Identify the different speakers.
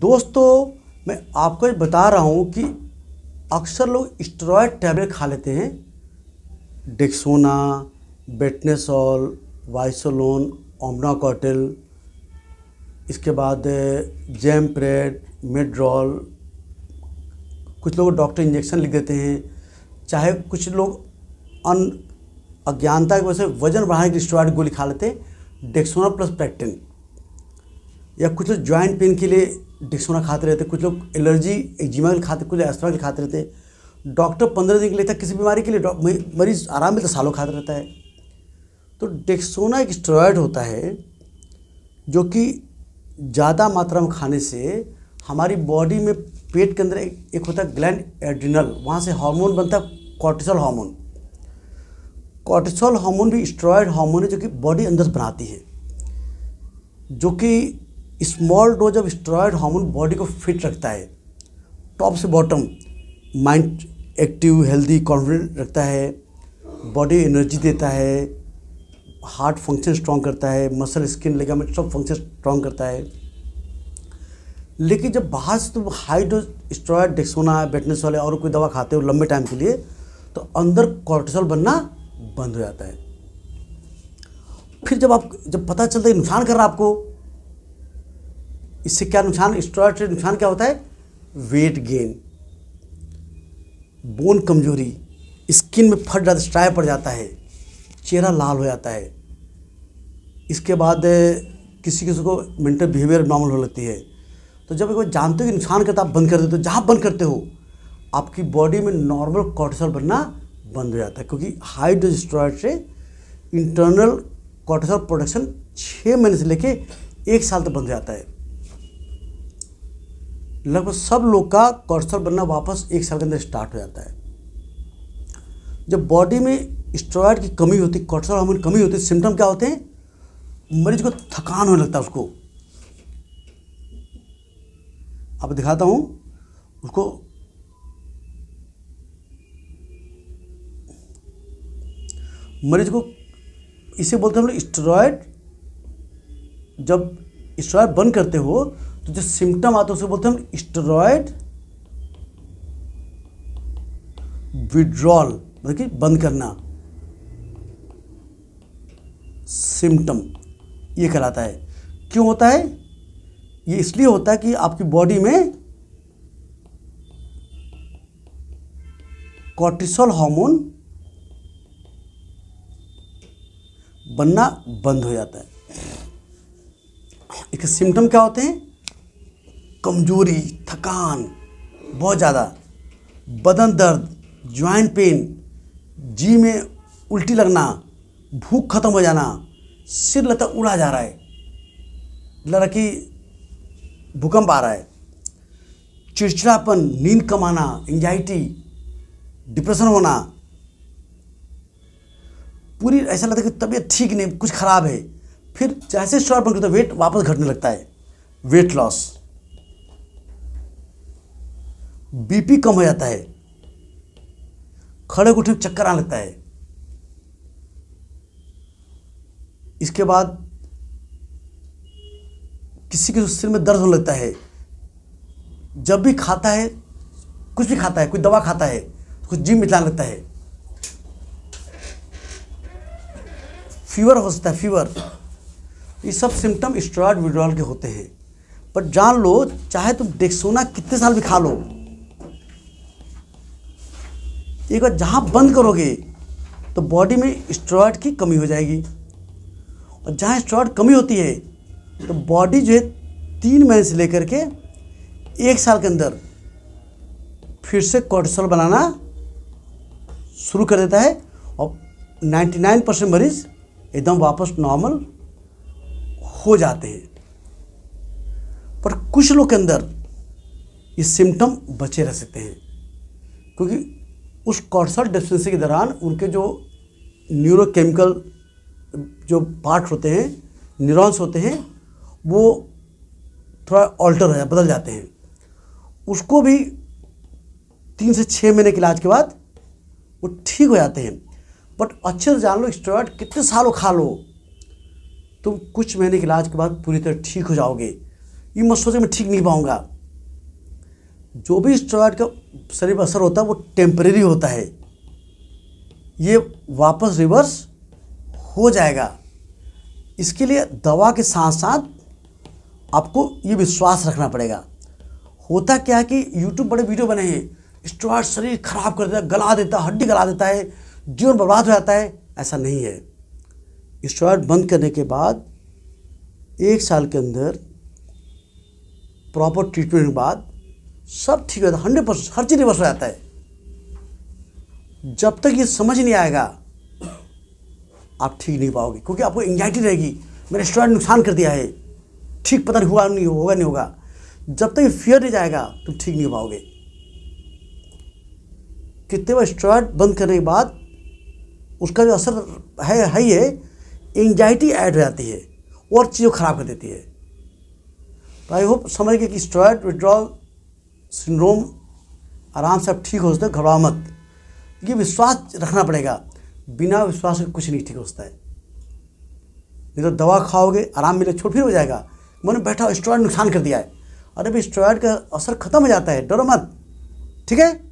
Speaker 1: दोस्तों मैं आपको बता रहा हूँ कि अक्सर लोग स्टेरॉयड टैबलेट खा लेते हैं डिक्सोना बेटनेसॉल वाइसोलोन ओमनाकॉटिल इसके बाद जेमप्रेड eh, मेड्रॉल कुछ लोग डॉक्टर इंजेक्शन लिख देते हैं चाहे कुछ लोग अन अज्ञानता की वजह से वजन बढ़ाने की स्टेरॉयड गोली खा लेते हैं डेक्सोना प्लस पैक्टिन या कुछ लोग ज्वाइंट पेन के लिए डिस्कोना खाते रहते कुछ लोग एलर्जी एक्जिमा के खाते कुछ एस्ट्रा के खाते रहते डॉक्टर पंद्रह दिन के लिए लेता किसी बीमारी के लिए मरीज आराम मिलता सालों खाते रहता है तो डेक्सोना एक स्टेरॉयड होता है जो कि ज़्यादा मात्रा में खाने से हमारी बॉडी में पेट के अंदर एक, एक होता है ग्लैंड एड्रिनल वहाँ से हार्मोन बनता है कॉर्टिसोल हार्मोन कॉर्टिसोल हार्मोन भी स्टेरॉयड हार्मोन है जो कि बॉडी अंदर बनाती है जो कि small dose of steroid hormone body को फिट रखता है टॉप से bottom mind active healthy confident रखता है बॉडी एनर्जी देता है हार्ट फंक्शन स्ट्रॉन्ग करता है मसल स्किन लेगामेंट सब फंक्शन स्ट्रॉन्ग करता है लेकिन जब बाहर से तुम हाई डोज स्टेरॉयड डेक्सोना बेटनेस वाले और कोई दवा खाते हो लंबे टाइम के लिए तो अंदर कॉर्टिसोल बनना बंद हो जाता है फिर जब आप जब पता चलता है नुकसान कर रहा है आपको इससे क्या नुकसान स्टेरॉयड से नुकसान क्या होता है वेट गेन बोन कमजोरी स्किन में फट जाता स्ट्राइप पड़ जाता है चेहरा लाल हो जाता है इसके बाद किसी किसी को मेंटल बिहेवियर नॉर्मल हो लगती है तो जब एक बार जानते हो कि नुकसान करता आप बंद कर देते हो जहाँ बंद करते हो आपकी बॉडी में नॉर्मल कॉर्टिसोल बनना बंद हो जाता है क्योंकि हाई डोज स्टेरॉयड से इंटरनल कॉर्टिसोल प्रोडक्शन छः महीने से लेके एक साल तक तो बंद हो जाता है लगभग सब लोग का कोलेस्ट्रॉल बनना वापस एक साल के अंदर स्टार्ट हो जाता है जब बॉडी में स्टेरॉयड की कमी होती है कोलेस्ट्रॉल हार्मोन कमी होती है सिम्टम क्या होते हैं मरीज को थकान होने लगता है उसको आप दिखाता हूँ उसको मरीज को इसे बोलते हैं हम लोग स्टेरॉयड जब स्टेरॉयड बंद करते हो तो जो सिम्टम आता है उसे बोलते हैं स्टेरॉयड विड्रॉल मतलब कि बंद करना सिम्टम ये कहलाता है क्यों होता है ये इसलिए होता है कि आपकी बॉडी में कॉर्टिसोल हार्मोन बनना बंद हो जाता है एक सिम्टम क्या होते हैं कमजोरी थकान बहुत ज़्यादा बदन दर्द ज्वाइंट पेन जी में उल्टी लगना भूख खत्म हो जाना सिर लता उड़ा जा रहा है लड़की भूकंप आ रहा है चिड़चिड़ापन नींद कमाना एंगजाइटी एंजाइटी डिप्रेशन होना पूरी ऐसा लगता है कि तबीयत ठीक नहीं कुछ ख़राब है फिर जैसे स्टॉप बनकर तो वेट वापस घटने लगता है वेट लॉस बीपी कम हो जाता है खड़े उठने चक्कर आने लगता है इसके बाद किसी के सिर में दर्द होने लगता है जब भी खाता है कुछ भी खाता है कोई दवा खाता है तो कुछ जिम में जाने लगता है फीवर हो सकता है फीवर ये सब सिम्टम स्टॉयड विड्रॉल के होते हैं पर जान लो चाहे तुम डेक्सोना कितने साल भी खा लो एक बार जहाँ बंद करोगे तो बॉडी में स्ट्रॉयड की कमी हो जाएगी और जहाँ स्ट्रॉयड कमी होती है तो बॉडी जो है तीन महीने से लेकर के एक साल के अंदर फिर से कोर्टिसोल बनाना शुरू कर देता है और 99 परसेंट मरीज एकदम वापस नॉर्मल हो जाते हैं पर कुछ लोग के अंदर ये सिम्टम बचे रह सकते हैं क्योंकि उस कॉर्सल डिफिशेंसी के दौरान उनके जो न्यूरोकेमिकल जो पार्ट होते हैं न्यूरॉन्स होते हैं वो थोड़ा ऑल्टर हो जाए बदल जाते हैं उसको भी तीन से छः महीने के इलाज के बाद वो ठीक हो जाते हैं बट अच्छे से जान लो स्टेरॉयड कितने सालों खा लो तुम कुछ महीने के इलाज के बाद पूरी तरह ठीक हो जाओगे ये मत सोचे मैं ठीक नहीं पाऊँगा जो भी स्टेरॉयड का शरीर असर होता है वो टेम्परेरी होता है ये वापस रिवर्स हो जाएगा इसके लिए दवा के साथ साथ आपको ये विश्वास रखना पड़ेगा होता क्या है कि यूट्यूब बड़े वीडियो बने हैं स्टेरॉयड शरीर खराब कर देता है गला देता है हड्डी गला देता है जीवन बर्बाद हो जाता है ऐसा नहीं है स्टेरॉयड बंद करने के बाद एक साल के अंदर प्रॉपर ट्रीटमेंट के बाद सब ठीक होता है हंड्रेड परसेंट हर चीज़ रिवर्स हो जाता है जब तक ये समझ नहीं आएगा आप ठीक नहीं पाओगे क्योंकि आपको एंगजाइटी रहेगी मेरे स्टूडेंट नुकसान कर दिया है ठीक पता नहीं हुआ नहीं होगा नहीं होगा जब तक ये फियर नहीं जाएगा तुम ठीक नहीं पाओगे कितने बार स्टूडेंट बंद करने के बाद उसका जो असर है है ये एंगजाइटी ऐड हो जाती है और चीज़ों खराब कर देती है तो आई होप समझ गए कि स्टूडेंट विड्रॉल सिंड्रोम आराम से आप ठीक हो सकते हो घबराओ मत ये विश्वास रखना पड़ेगा बिना विश्वास के कुछ नहीं ठीक हो सकता है नहीं तो दवा खाओगे आराम मिले छोड़ फिर हो जाएगा मन बैठा स्टॉयड नुकसान कर दिया है अरे भाई स्टॉयड का असर खत्म हो जाता है डरो मत ठीक है